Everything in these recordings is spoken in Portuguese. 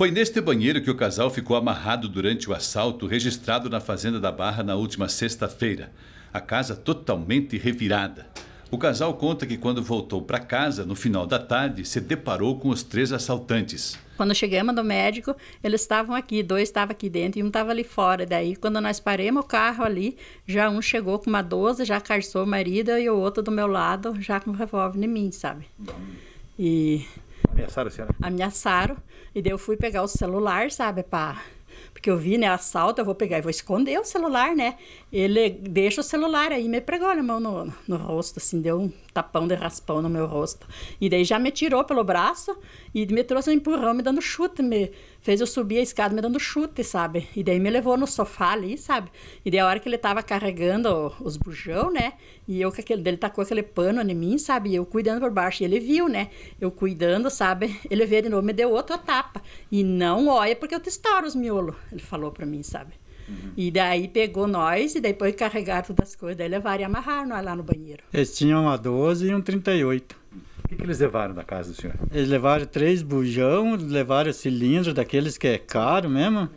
Foi neste banheiro que o casal ficou amarrado durante o assalto registrado na Fazenda da Barra na última sexta-feira. A casa totalmente revirada. O casal conta que quando voltou para casa, no final da tarde, se deparou com os três assaltantes. Quando chegamos no médico, eles estavam aqui, dois estavam aqui dentro e um estava ali fora. Daí, quando nós paremos o carro ali, já um chegou com uma 12, já carçou o marido e o outro do meu lado, já com um revólver em mim, sabe? E Ameaçaram a assim, senhora? Né? Ameaçaram. E daí eu fui pegar o celular, sabe, pra porque eu vi, né, assalto, eu vou pegar e vou esconder o celular, né? Ele deixa o celular aí, me pregou a mão no, no rosto, assim, deu um tapão de raspão no meu rosto. E daí já me tirou pelo braço e me trouxe um empurrão, me dando chute, me fez eu subir a escada me dando chute, sabe? E daí me levou no sofá ali, sabe? E daí a hora que ele tava carregando os bujão, né? E eu com aquele, ele tacou aquele pano em mim, sabe? E eu cuidando por baixo. E ele viu, né? Eu cuidando, sabe? Ele veio de novo, me deu outra tapa. E não olha, porque eu te estouro os miolos ele falou para mim, sabe? Uhum. E daí pegou nós e depois carregar todas as coisas, daí levaram e amarraram nós lá no banheiro. Eles tinham uma 12 e um 38. O que, que eles levaram da casa do senhor? Eles levaram três bujão, levaram cilindro daqueles que é caro mesmo.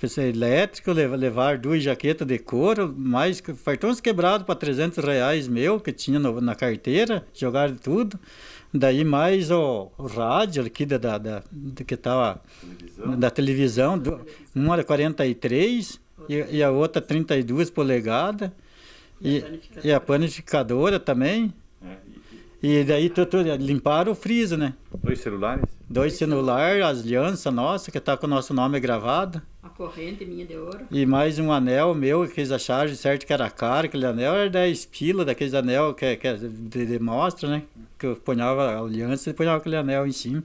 Pensei, elétrico, levar duas jaquetas de couro, mais cartões quebrados para 300 reais meu, que tinha no, na carteira, jogaram tudo. Daí mais o, o rádio aqui da, da, da que tava, televisão. da televisão, do, uma era 43 e, e a outra 32 polegadas. E, e, a panificadora também. É, e... daí tu, tu, limparam o friso, né? Dois celulares? Dois celulares, as alianças nossa que tá com o nosso nome gravado corrente minha de ouro. E mais um anel meu, que eles acharam certo que era caro, aquele anel era da espila daqueles anel que, que é de, de mostra, né? Que eu ponhava a aliança e ponhava aquele anel em cima.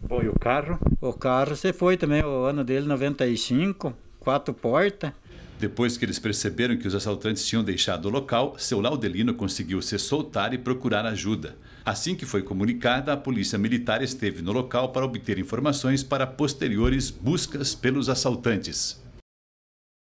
Bom, e o carro? O carro você foi também, o ano dele, 95, quatro portas. Depois que eles perceberam que os assaltantes tinham deixado o local, seu Laudelino conseguiu se soltar e procurar ajuda. Assim que foi comunicada, a polícia militar esteve no local para obter informações para posteriores buscas pelos assaltantes.